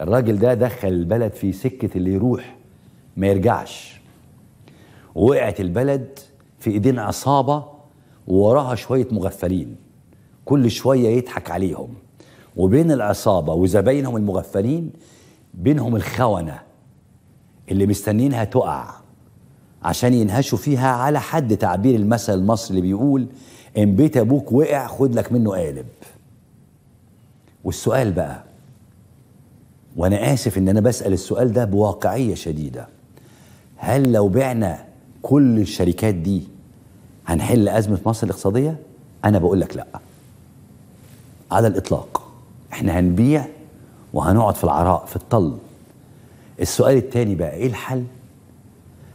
الراجل ده دخل البلد في سكة اللي يروح ما يرجعش وقعت البلد في ايدين عصابة ووراها شوية مغفلين كل شوية يضحك عليهم وبين العصابة وزباينهم المغفلين بينهم الخونة اللي مستنيينها تقع عشان ينهشوا فيها على حد تعبير المثل المصري اللي بيقول ان بيت ابوك وقع خد لك منه قالب والسؤال بقى وانا اسف ان انا بسال السؤال ده بواقعيه شديده هل لو بعنا كل الشركات دي هنحل ازمه مصر الاقتصاديه انا بقول لك لا على الاطلاق احنا هنبيع وهنقعد في العراء في الطل السؤال الثاني بقى ايه الحل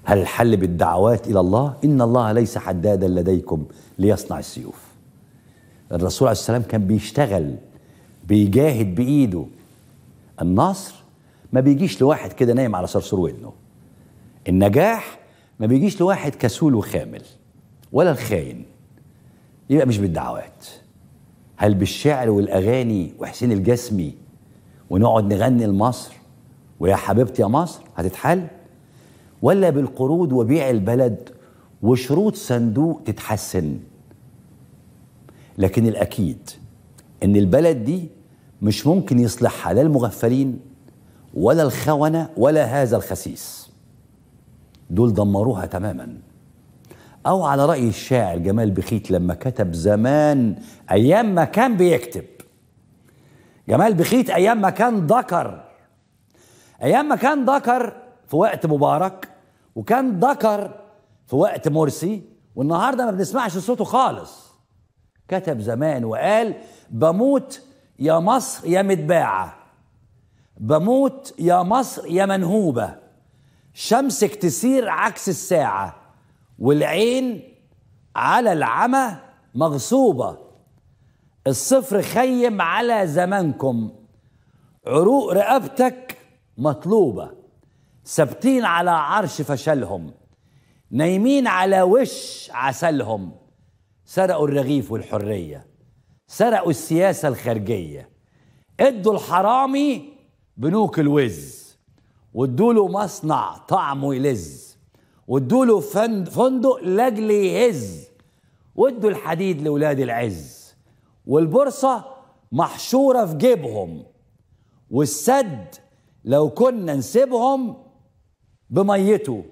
هل الحل بالدعوات الى الله ان الله ليس حدادا لديكم ليصنع السيوف الرسول عليه السلام كان بيشتغل بيجاهد بايده النصر ما بيجيش لواحد كده نايم على صرصور ودنه النجاح ما بيجيش لواحد كسول وخامل ولا الخاين يبقى مش بالدعوات هل بالشعر والاغاني وحسين الجسمي ونقعد نغني لمصر ويا حبيبتي يا مصر هتتحل ولا بالقروض وبيع البلد وشروط صندوق تتحسن لكن الاكيد ان البلد دي مش ممكن يصلحها لا المغفلين ولا الخونة ولا هذا الخسيس دول دمروها تماما أو على رأي الشاعر جمال بخيت لما كتب زمان أيام ما كان بيكتب جمال بخيت أيام ما كان ذكر أيام ما كان ذكر في وقت مبارك وكان ذكر في وقت مرسي والنهارده ما بنسمعش صوته خالص كتب زمان وقال بموت يا مصر يا متباعة بموت يا مصر يا منهوبة شمسك تسير عكس الساعة والعين على العمى مغصوبة الصفر خيم على زمانكم عروق رقبتك مطلوبة ثابتين على عرش فشلهم نايمين على وش عسلهم سرقوا الرغيف والحريه سرقوا السياسة الخارجية ادوا الحرامي بنوك الوز وادوا له مصنع طعمه يلز وادوا له فندق لاجل يهز وادوا الحديد لولاد العز والبورصة محشورة في جيبهم والسد لو كنا نسيبهم بميته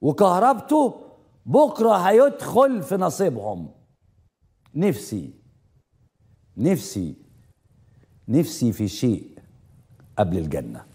وكهربته بكرة هيدخل في نصيبهم نفسي نفسي نفسي في شيء قبل الجنة